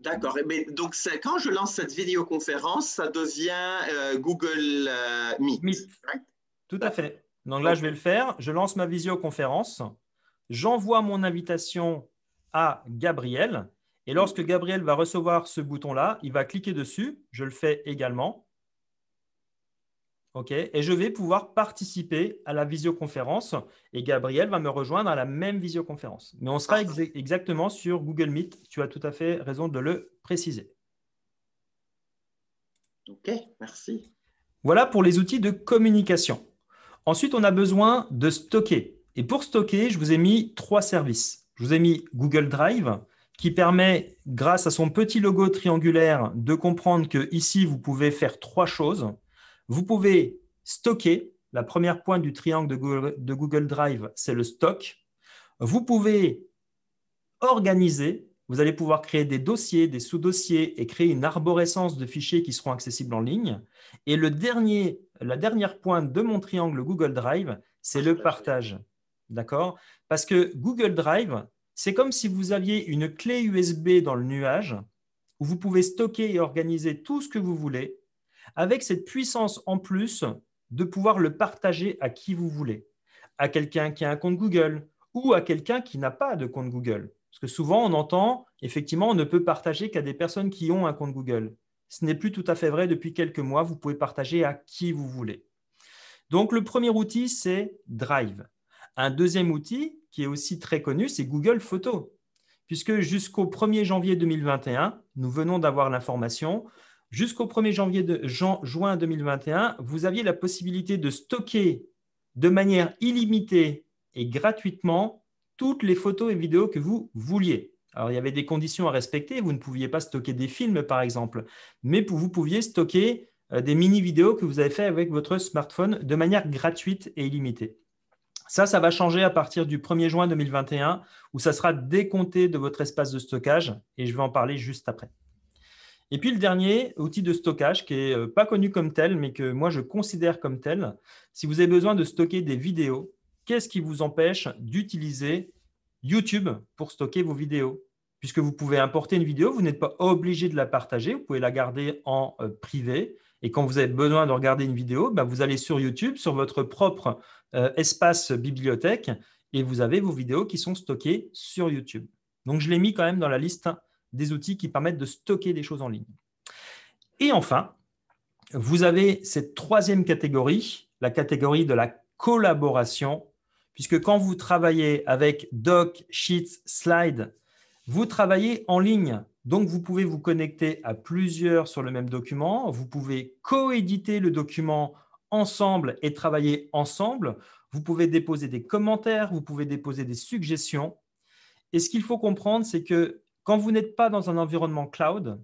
S1: D'accord. Ben, donc, quand je lance cette visioconférence, ça devient euh, Google euh, Meet.
S2: Tout à fait. Donc là, je vais le faire. Je lance ma visioconférence. J'envoie mon invitation à Gabriel. Et lorsque Gabriel va recevoir ce bouton-là, il va cliquer dessus. Je le fais également. Et je vais pouvoir participer à la visioconférence et Gabriel va me rejoindre à la même visioconférence. Mais on sera exactement sur Google Meet. Tu as tout à fait raison de le préciser. OK, merci. Voilà pour les outils de communication. Ensuite, on a besoin de stocker. Et pour stocker, je vous ai mis trois services. Je vous ai mis Google Drive qui permet, grâce à son petit logo triangulaire, de comprendre que ici, vous pouvez faire trois choses. Vous pouvez stocker. La première pointe du triangle de Google, Drive, c'est le stock. Vous pouvez organiser. Vous allez pouvoir créer des dossiers, des sous-dossiers et créer une arborescence de fichiers qui seront accessibles en ligne. Et le dernier, la dernière pointe de mon triangle Google Drive, c'est le ah, partage. D'accord Parce que Google Drive, c'est comme si vous aviez une clé USB dans le nuage où vous pouvez stocker et organiser tout ce que vous voulez avec cette puissance en plus de pouvoir le partager à qui vous voulez, à quelqu'un qui a un compte Google ou à quelqu'un qui n'a pas de compte Google. Parce que souvent, on entend, effectivement, on ne peut partager qu'à des personnes qui ont un compte Google. Ce n'est plus tout à fait vrai depuis quelques mois, vous pouvez partager à qui vous voulez. Donc, le premier outil, c'est Drive. Un deuxième outil qui est aussi très connu, c'est Google Photos puisque jusqu'au 1er janvier 2021, nous venons d'avoir l'information, Jusqu'au 1er janvier juin 2021, vous aviez la possibilité de stocker de manière illimitée et gratuitement toutes les photos et vidéos que vous vouliez. Alors, il y avait des conditions à respecter. Vous ne pouviez pas stocker des films, par exemple, mais vous pouviez stocker euh, des mini-vidéos que vous avez fait avec votre smartphone de manière gratuite et illimitée. Ça, ça va changer à partir du 1er juin 2021, où ça sera décompté de votre espace de stockage, et je vais en parler juste après. Et puis le dernier outil de stockage qui n'est euh, pas connu comme tel, mais que moi je considère comme tel, si vous avez besoin de stocker des vidéos, qu'est-ce qui vous empêche d'utiliser YouTube pour stocker vos vidéos Puisque vous pouvez importer une vidéo, vous n'êtes pas obligé de la partager, vous pouvez la garder en euh, privé. Et quand vous avez besoin de regarder une vidéo, bah, vous allez sur YouTube, sur votre propre euh, espace bibliothèque, et vous avez vos vidéos qui sont stockées sur YouTube. Donc je l'ai mis quand même dans la liste des outils qui permettent de stocker des choses en ligne. Et enfin, vous avez cette troisième catégorie, la catégorie de la collaboration, puisque quand vous travaillez avec Doc, Sheets, Slides, vous travaillez en ligne. Donc, vous pouvez vous connecter à plusieurs sur le même document. Vous pouvez coéditer le document ensemble et travailler ensemble. Vous pouvez déposer des commentaires, vous pouvez déposer des suggestions. Et ce qu'il faut comprendre, c'est que quand vous n'êtes pas dans un environnement cloud,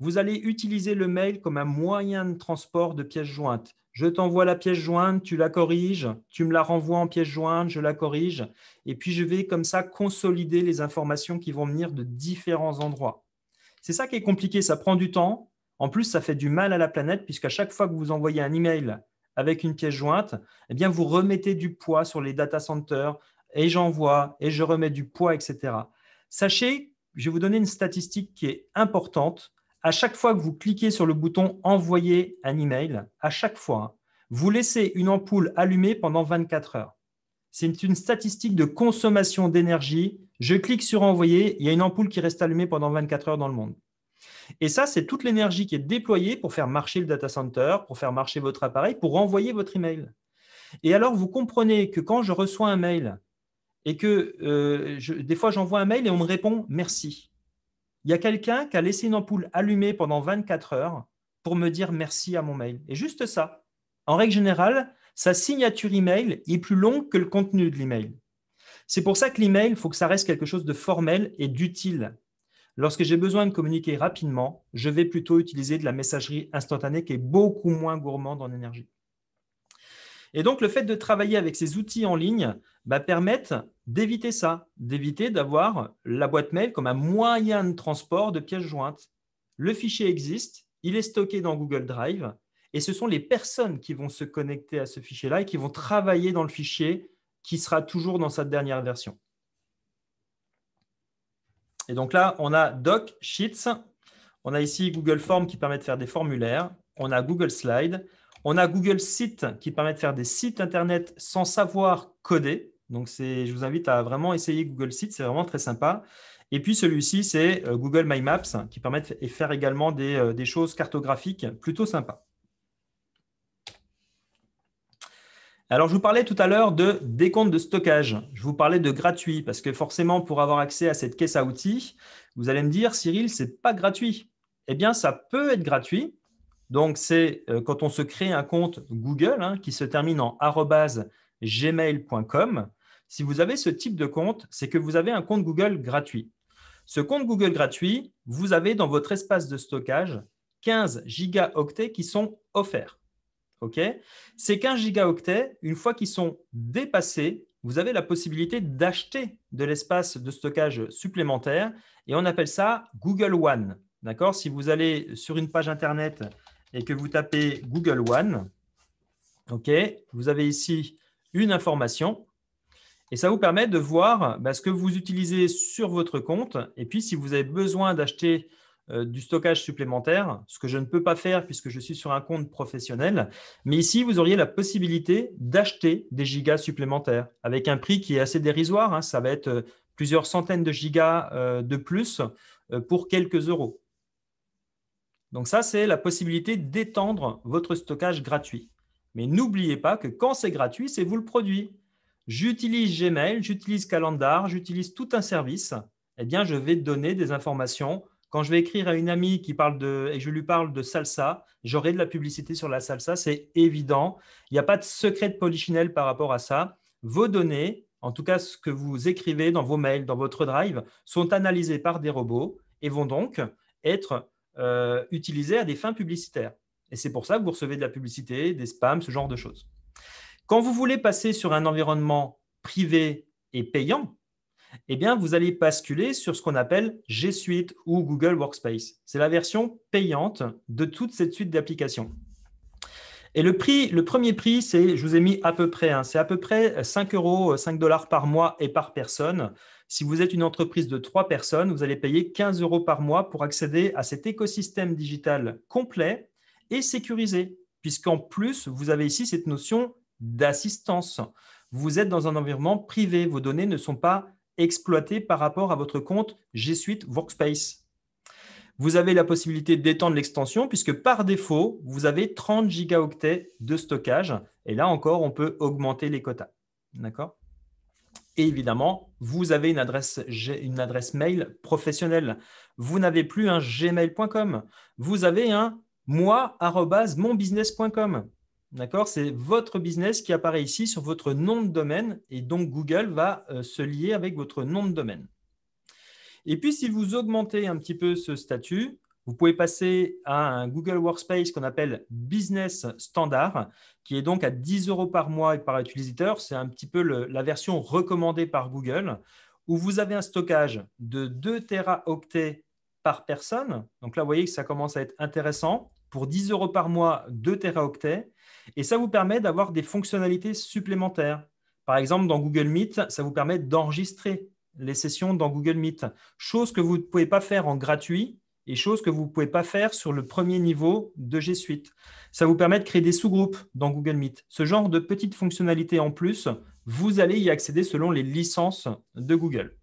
S2: vous allez utiliser le mail comme un moyen de transport de pièces jointes. Je t'envoie la pièce jointe, tu la corriges, tu me la renvoies en pièce jointe, je la corrige, et puis je vais comme ça consolider les informations qui vont venir de différents endroits. C'est ça qui est compliqué, ça prend du temps. En plus, ça fait du mal à la planète, puisqu'à chaque fois que vous envoyez un email avec une pièce jointe, eh bien, vous remettez du poids sur les data centers, et j'envoie, et je remets du poids, etc. Sachez je vais vous donner une statistique qui est importante. À chaque fois que vous cliquez sur le bouton envoyer un email, à chaque fois, hein, vous laissez une ampoule allumée pendant 24 heures. C'est une statistique de consommation d'énergie. Je clique sur envoyer, il y a une ampoule qui reste allumée pendant 24 heures dans le monde. Et ça, c'est toute l'énergie qui est déployée pour faire marcher le data center, pour faire marcher votre appareil, pour envoyer votre email. Et alors, vous comprenez que quand je reçois un mail et que euh, des fois j'envoie un mail et on me répond merci. Il y a quelqu'un qui a laissé une ampoule allumée pendant 24 heures pour me dire merci à mon mail. Et juste ça. En règle générale, sa signature email est plus longue que le contenu de l'email. C'est pour ça que l'email, il faut que ça reste quelque chose de formel et d'utile. Lorsque j'ai besoin de communiquer rapidement, je vais plutôt utiliser de la messagerie instantanée qui est beaucoup moins gourmande en énergie. Et donc, le fait de travailler avec ces outils en ligne va bah, permettre d'éviter ça, d'éviter d'avoir la boîte mail comme un moyen de transport de pièces jointes. Le fichier existe, il est stocké dans Google Drive, et ce sont les personnes qui vont se connecter à ce fichier-là et qui vont travailler dans le fichier qui sera toujours dans sa dernière version. Et donc là, on a Doc Sheets, on a ici Google Form qui permet de faire des formulaires, on a Google Slide, on a Google Sites qui permet de faire des sites Internet sans savoir coder. Donc, je vous invite à vraiment essayer Google Sites, c'est vraiment très sympa. Et puis celui-ci, c'est euh, Google My Maps qui permet de faire également des, euh, des choses cartographiques plutôt sympas. Alors, je vous parlais tout à l'heure de décompte de stockage. Je vous parlais de gratuit parce que forcément, pour avoir accès à cette caisse à outils, vous allez me dire, Cyril, ce n'est pas gratuit. Eh bien, ça peut être gratuit. Donc, c'est euh, quand on se crée un compte Google hein, qui se termine en gmail.com. Si vous avez ce type de compte, c'est que vous avez un compte Google gratuit. Ce compte Google gratuit, vous avez dans votre espace de stockage 15 gigaoctets qui sont offerts. Ces 15 gigaoctets, une fois qu'ils sont dépassés, vous avez la possibilité d'acheter de l'espace de stockage supplémentaire et on appelle ça Google One. D'accord Si vous allez sur une page Internet et que vous tapez Google One, ok, vous avez ici une information et ça vous permet de voir bah, ce que vous utilisez sur votre compte et puis si vous avez besoin d'acheter euh, du stockage supplémentaire, ce que je ne peux pas faire puisque je suis sur un compte professionnel. Mais ici, vous auriez la possibilité d'acheter des gigas supplémentaires avec un prix qui est assez dérisoire. Hein. ça va être euh, plusieurs centaines de gigas euh, de plus pour quelques euros. Donc ça, c'est la possibilité d'étendre votre stockage gratuit. Mais n'oubliez pas que quand c'est gratuit, c'est vous le produit. J'utilise Gmail, j'utilise Calendar, j'utilise tout un service. Eh bien, je vais donner des informations. Quand je vais écrire à une amie qui parle de, et je lui parle de salsa, j'aurai de la publicité sur la salsa, c'est évident. Il n'y a pas de secret de polichinelle par rapport à ça. Vos données, en tout cas ce que vous écrivez dans vos mails, dans votre drive, sont analysées par des robots et vont donc être euh, utilisés à des fins publicitaires. Et c'est pour ça que vous recevez de la publicité, des spams, ce genre de choses. Quand vous voulez passer sur un environnement privé et payant, eh bien, vous allez basculer sur ce qu'on appelle G Suite ou Google Workspace. C'est la version payante de toute cette suite d'applications. Et le prix, le premier prix, c'est, je vous ai mis à peu près, hein, c'est à peu près 5 euros, 5 euh, dollars par mois et par personne si vous êtes une entreprise de trois personnes, vous allez payer 15 euros par mois pour accéder à cet écosystème digital complet et sécurisé, puisqu'en plus, vous avez ici cette notion d'assistance. Vous êtes dans un environnement privé, vos données ne sont pas exploitées par rapport à votre compte G Suite Workspace. Vous avez la possibilité d'étendre l'extension puisque par défaut, vous avez 30 gigaoctets de stockage. Et là encore, on peut augmenter les quotas. D'accord et évidemment, vous avez une adresse, une adresse mail professionnelle. Vous n'avez plus un gmail.com. Vous avez un moi-monbusiness.com. D'accord C'est votre business qui apparaît ici sur votre nom de domaine. Et donc, Google va euh, se lier avec votre nom de domaine. Et puis, si vous augmentez un petit peu ce statut, vous pouvez passer à un Google Workspace qu'on appelle Business Standard, qui est donc à 10 euros par mois et par utilisateur. C'est un petit peu la version recommandée par Google, où vous avez un stockage de 2 teraoctets par personne. Donc là, vous voyez que ça commence à être intéressant. Pour 10 euros par mois, 2 teraoctets. Et ça vous permet d'avoir des fonctionnalités supplémentaires. Par exemple, dans Google Meet, ça vous permet d'enregistrer les sessions dans Google Meet, chose que vous ne pouvez pas faire en gratuit et chose que vous ne pouvez pas faire sur le premier niveau de G Suite. Ça vous permet de créer des sous-groupes dans Google Meet. Ce genre de petites fonctionnalités en plus, vous allez y accéder selon les licences de Google.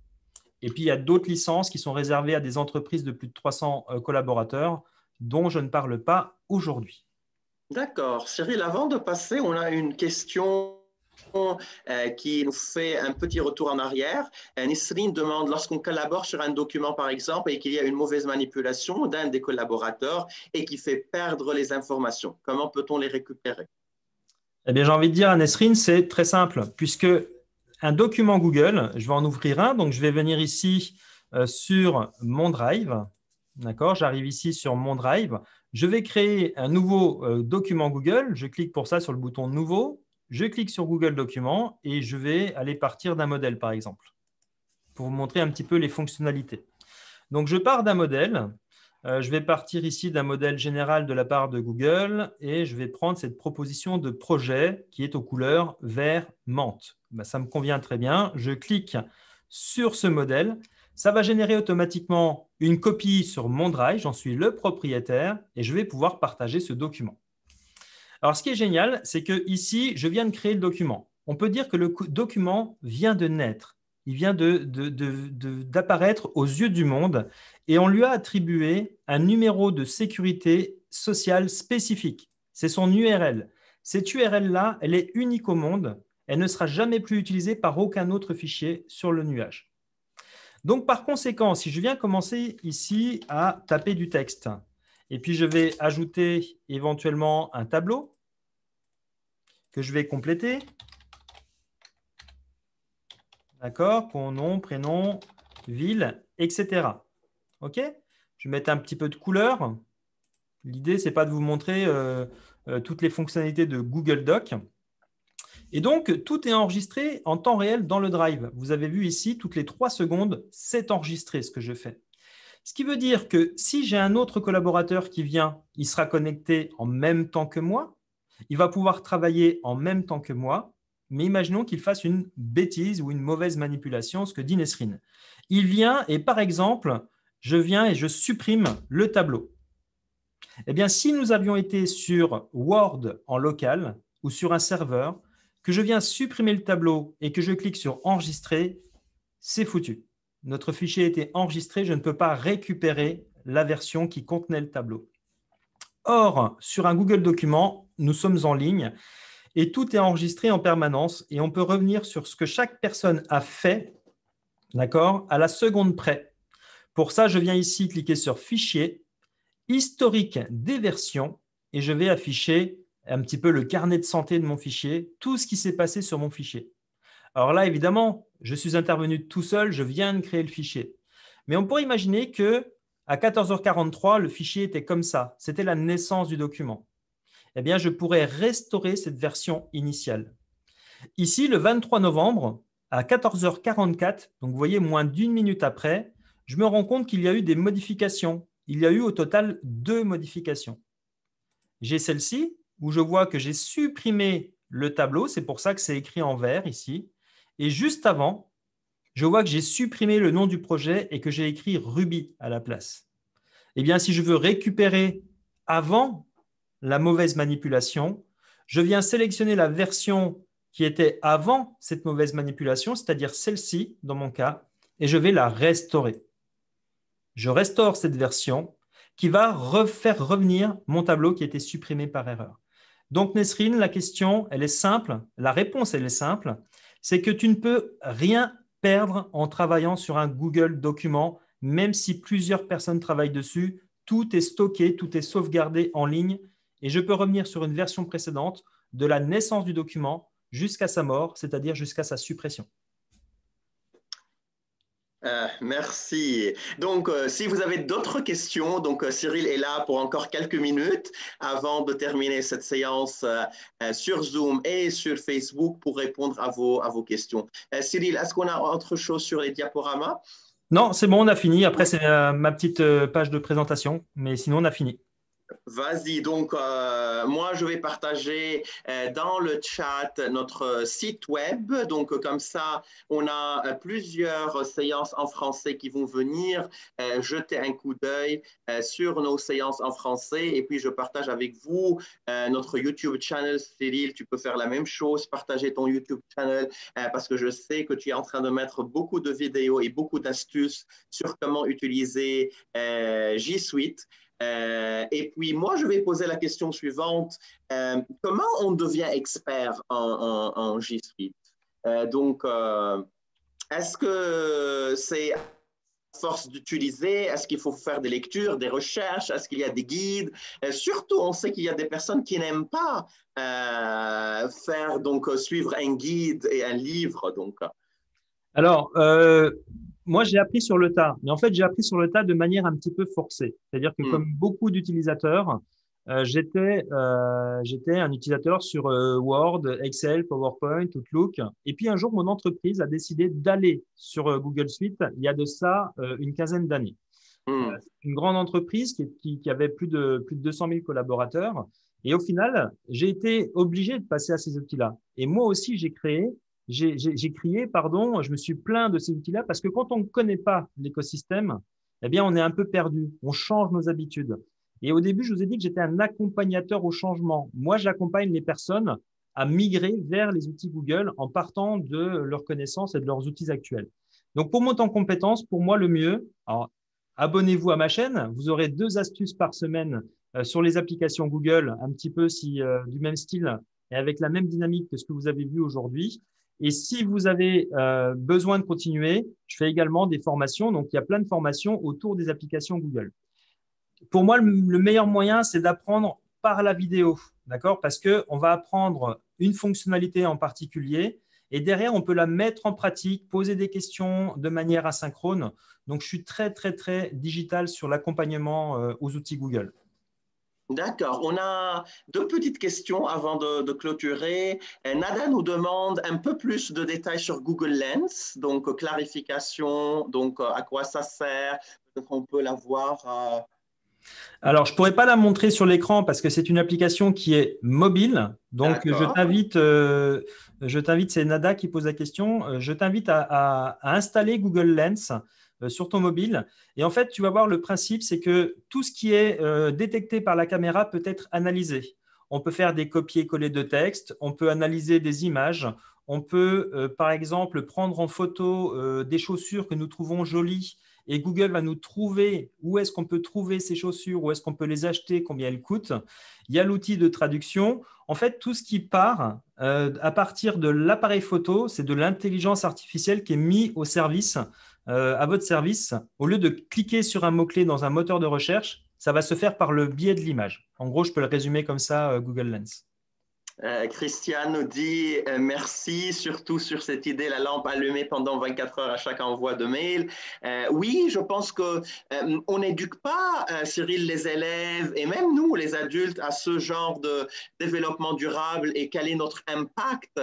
S2: Et puis, il y a d'autres licences qui sont réservées à des entreprises de plus de 300 euh, collaborateurs dont je ne parle pas aujourd'hui.
S1: D'accord. Cyril, avant de passer, on a une question euh, qui nous fait un petit retour en arrière. Euh, Nisrine demande, lorsqu'on collabore sur un document, par exemple, et qu'il y a une mauvaise manipulation d'un des collaborateurs et qui fait perdre les informations, comment peut-on les récupérer
S2: Eh bien, j'ai envie de dire à Nesrine, c'est très simple, puisque un document Google, je vais en ouvrir un, donc je vais venir ici euh, sur mon Drive. D'accord J'arrive ici sur mon Drive. Je vais créer un nouveau document Google. Je clique pour ça sur le bouton Nouveau je clique sur Google Documents et je vais aller partir d'un modèle, par exemple, pour vous montrer un petit peu les fonctionnalités. Donc, je pars d'un modèle. Euh, je vais partir ici d'un modèle général de la part de Google et je vais prendre cette proposition de projet qui est aux couleurs vert menthe. Ben, ça me convient très bien. Je clique sur ce modèle. Ça va générer automatiquement une copie sur mon drive. J'en suis le propriétaire et je vais pouvoir partager ce document. Alors, ce qui est génial, c'est que ici, je viens de créer le document. On peut dire que le document vient de naître. Il vient d'apparaître aux yeux du monde et on lui a attribué un numéro de sécurité sociale spécifique. C'est son URL. Cette URL-là, elle est unique au monde. Elle ne sera jamais plus utilisée par aucun autre fichier sur le nuage. Donc, par conséquent, si je viens commencer ici à taper du texte, et puis, je vais ajouter éventuellement un tableau que je vais compléter. D'accord nom, prénom, ville, etc. OK Je vais mettre un petit peu de couleur. L'idée, ce n'est pas de vous montrer euh, euh, toutes les fonctionnalités de Google Doc. Et donc, tout est enregistré en temps réel dans le Drive. Vous avez vu ici, toutes les trois secondes, c'est enregistré ce que je fais. Ce qui veut dire que si j'ai un autre collaborateur qui vient, il sera connecté en même temps que moi, il va pouvoir travailler en même temps que moi, mais imaginons qu'il fasse une bêtise ou une mauvaise manipulation, ce que dit Nesrine. Il vient et par exemple, je viens et je supprime le tableau. Eh bien, si nous avions été sur Word en local ou sur un serveur, que je viens supprimer le tableau et que je clique sur enregistrer, c'est foutu notre fichier était enregistré, je ne peux pas récupérer la version qui contenait le tableau. Or, sur un Google Document, nous sommes en ligne et tout est enregistré en permanence et on peut revenir sur ce que chaque personne a fait, d'accord, à la seconde près. Pour ça, je viens ici cliquer sur Fichier, historique des versions et je vais afficher un petit peu le carnet de santé de mon fichier, tout ce qui s'est passé sur mon fichier. Alors là, évidemment, je suis intervenu tout seul, je viens de créer le fichier. Mais on pourrait imaginer que à 14h43, le fichier était comme ça. C'était la naissance du document. Eh bien, je pourrais restaurer cette version initiale. Ici, le 23 novembre, à 14h44, donc vous voyez moins d'une minute après, je me rends compte qu'il y a eu des modifications. Il y a eu au total deux modifications. J'ai celle-ci, où je vois que j'ai supprimé le tableau, c'est pour ça que c'est écrit en vert ici. Et juste avant, je vois que j'ai supprimé le nom du projet et que j'ai écrit Ruby à la place. Eh bien, si je veux récupérer avant la mauvaise manipulation, je viens sélectionner la version qui était avant cette mauvaise manipulation, c'est-à-dire celle-ci dans mon cas, et je vais la restaurer. Je restaure cette version qui va refaire revenir mon tableau qui était supprimé par erreur. Donc Nesrine, la question, elle est simple, la réponse, elle est simple c'est que tu ne peux rien perdre en travaillant sur un Google document, même si plusieurs personnes travaillent dessus. Tout est stocké, tout est sauvegardé en ligne et je peux revenir sur une version précédente de la naissance du document jusqu'à sa mort, c'est-à-dire jusqu'à sa suppression.
S1: Ah, merci. Donc, euh, si vous avez d'autres questions, donc euh, Cyril est là pour encore quelques minutes avant de terminer cette séance euh, sur Zoom et sur Facebook pour répondre à vos, à vos questions. Cyril, est-ce qu'on a autre chose sur les diaporamas
S2: Non, c'est bon, on a fini. Après, c'est ma petite page de présentation, mais sinon, on a fini.
S1: Vas-y, donc euh, moi je vais partager euh, dans le chat notre site web. Donc comme ça, on a euh, plusieurs séances en français qui vont venir jeter un coup d'œil sur nos séances en français. Et puis je partage avec vous notre YouTube channel. Cyril, tu peux faire la même chose, partager ton YouTube channel parce que je sais que tu es en train de mettre beaucoup de vidéos et beaucoup d'astuces sur comment utiliser G Suite. Euh, et puis, moi, je vais poser la question suivante. Euh, comment on devient expert en, en, G Suite euh, Donc, est-ce que c'est force d'utiliser Est-ce qu'il faut faire des lectures, des recherches Est-ce qu'il y a des guides Surtout, on sait qu'il y a des personnes qui n'aiment pas faire, donc, suivre un guide et un livre. Donc.
S2: Alors, moi, j'ai appris sur le tas, mais en fait, j'ai appris sur le tas de manière un petit peu forcée. C'est-à-dire que hmm. comme beaucoup d'utilisateurs, euh, euh, j'étais un utilisateur sur euh, Word, Excel, PowerPoint, Outlook. Et puis un jour, mon entreprise a décidé d'aller sur Google Suite il y a de ça une quinzaine d'années. Hmm. Une grande entreprise qui, avait plus de, plus de 200 000 collaborateurs. Et au final, j'ai été obligé de passer à ces outils-là. Et moi aussi, j'ai créé j'ai crié, pardon, je me suis plaint de ces outils-là parce que quand on ne connaît pas l'écosystème, eh bien, on est un peu perdu. On change nos habitudes. Et au début, je vous ai dit que j'étais un accompagnateur au changement. Moi, j'accompagne les personnes à migrer vers les outils Google en partant de leurs connaissances et de leurs outils actuels. Donc, pour mon temps compétence, pour moi, le mieux, abonnez-vous à ma chaîne. Vous aurez deux astuces par semaine euh, sur les applications Google, un petit peu euh, du même style et avec la même dynamique que ce que vous avez vu aujourd'hui. Et si vous avez euh, besoin de continuer, je fais également des formations. Donc, il y a plein de formations autour des applications Google. Pour moi, le meilleur moyen, c'est d'apprendre par la vidéo, d'accord Parce qu'on va apprendre une fonctionnalité en particulier et derrière, on peut la mettre en pratique, poser des questions de manière asynchrone. Donc, je suis très, très, très digital sur l'accompagnement euh, aux outils Google.
S1: D'accord. On a deux petites questions avant de, clôturer. Euh, Nada nous demande un peu plus de détails sur Google Lens, donc euh, clarification, donc euh, à quoi ça sert. peut on peut la voir.
S2: Alors, je ne pourrais pas la montrer sur l'écran parce que c'est une application qui est mobile. Donc, je t'invite, c'est Nada qui pose la question, je t'invite à, installer Google Lens euh, sur ton mobile. Et en fait, tu vas voir, le principe, c'est que tout ce qui est euh, détecté par la caméra peut être analysé. On peut faire des copier-coller de texte, on peut analyser des images, on peut, euh, par exemple, prendre en photo des chaussures que nous trouvons jolies et Google va nous trouver où est-ce qu'on peut trouver ces chaussures, où est-ce qu'on peut les acheter, combien elles coûtent. Il y a l'outil de traduction. En fait, tout ce qui part à partir de l'appareil photo, c'est de l'intelligence artificielle qui est mise au service euh, à votre service, au lieu de cliquer sur un mot-clé dans un moteur de recherche, ça va se faire par le biais de l'image. En gros, je peux le résumer comme ça, euh, Google Lens.
S1: Euh, Christiane nous dit euh, merci, surtout sur cette idée, la lampe allumée pendant 24 heures à chaque envoi de mail. Euh, oui, je pense qu'on n'éduque pas, Cyril, les élèves et même nous, les adultes, à ce genre de développement durable et quel est notre impact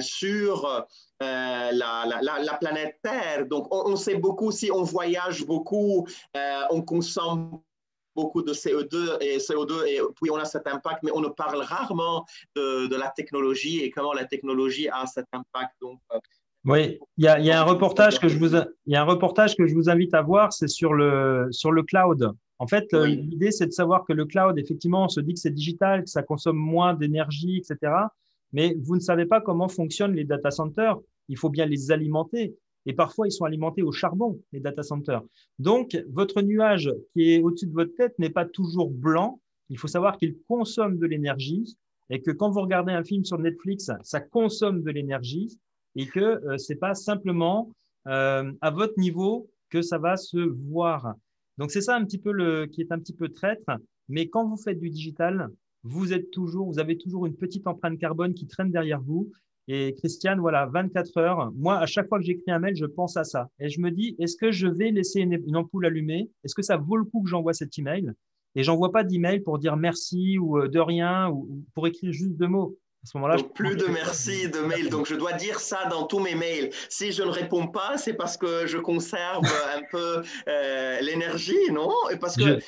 S1: sur la, planète Terre. Donc, on, sait beaucoup, si on voyage beaucoup, on consomme beaucoup de CO2 et CO2 et puis on a cet impact, mais on ne parle rarement de, la technologie et comment la technologie a cet impact. Donc, euh,
S2: oui, il y, a, il y, a, un reportage que je vous il y a un reportage que je vous invite à voir, c'est sur le sur le cloud. En fait, euh, l'idée c'est de savoir que le cloud, effectivement, on se dit que c'est digital, que ça consomme moins d'énergie, etc. Mais vous ne savez pas comment fonctionnent les data centers. Il faut bien les alimenter. Et parfois, ils sont alimentés au charbon, les data centers. Donc, votre nuage qui est au-dessus de votre tête n'est pas toujours blanc. Il faut savoir qu'il consomme de l'énergie et que quand vous regardez un film sur Netflix, ça consomme de l'énergie et que euh, ce n'est pas simplement euh, à votre niveau que ça va se voir. Donc, c'est ça un petit peu le, qui est un petit peu traître. Mais quand vous faites du digital, vous êtes toujours, vous avez toujours une petite empreinte carbone qui traîne derrière vous et Christiane, voilà, 24 heures. Moi, à chaque fois que j'écris un mail, je pense à ça. Et je me dis, est-ce que je vais laisser une, ampoule allumée Est-ce que ça vaut le coup que j'envoie cet email Et j'envoie pas d'email pour dire merci ou euh, de rien ou pour écrire juste deux mots ce moment-là, plus de merci
S1: de mail. Donc, je dois dire ça dans tous mes mails. Si je ne réponds pas, c'est parce que je conserve un peu euh, l'énergie, non Et parce que euh,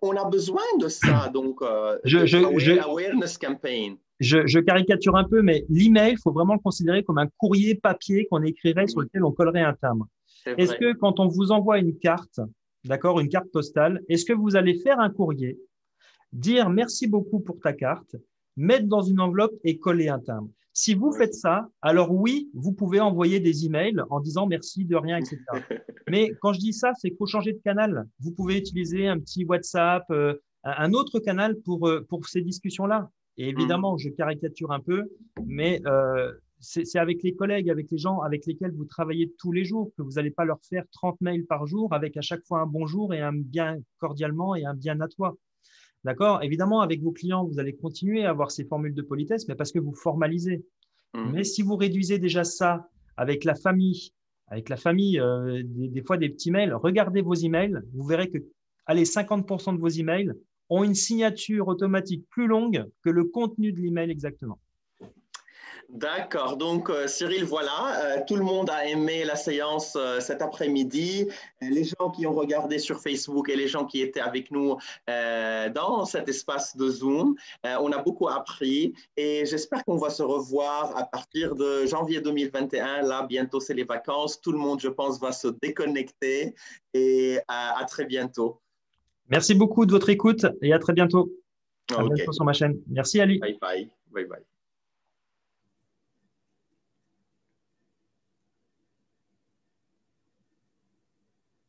S1: on a besoin de ça. Donc, euh,
S2: je, je, awareness campaign. Je, caricature un peu, mais l'email, il faut vraiment le considérer comme un courrier papier qu'on écrirait sur lequel on collerait un timbre. est-ce que quand on vous envoie une carte, d'accord, une carte postale, est-ce que vous allez faire un courrier, dire merci beaucoup pour ta carte mettre dans une enveloppe et coller un timbre. Si vous faites ça, alors oui, vous pouvez envoyer des emails en disant merci de rien, etc. Mais quand je dis ça, c'est qu'il faut changer de canal. Vous pouvez utiliser un petit WhatsApp, euh, un autre canal pour, euh, pour ces discussions-là. Et hmm. évidemment, je caricature un peu, mais euh, c'est avec les collègues, avec les gens avec lesquels vous travaillez tous les jours que vous n'allez pas leur faire 30 mails par jour avec à chaque fois un bonjour et un bien cordialement et un bien à toi. D'accord Évidemment, avec vos clients, vous allez continuer à avoir ces formules de politesse, mais parce que vous formalisez. Mmh. Mais si vous réduisez déjà ça avec la famille, avec la famille, euh, des, fois des petits mails, regardez vos emails, vous verrez que allez, 50% de vos emails ont une signature automatique plus longue que le contenu de l'email exactement.
S1: D'accord. Donc, euh, Cyril, voilà, euh, tout le monde a aimé la séance euh, cet après-midi. Les gens qui ont regardé sur Facebook et les gens qui étaient avec nous dans cet espace de Zoom, on a beaucoup appris et j'espère qu'on va se revoir à partir de janvier 2021. Là, bientôt, c'est les vacances. Tout le monde, je pense, va se déconnecter
S2: et à très bientôt. Merci beaucoup de votre écoute et à très bientôt. À bientôt sur ma chaîne. Merci, Ali. Bye Bye bye.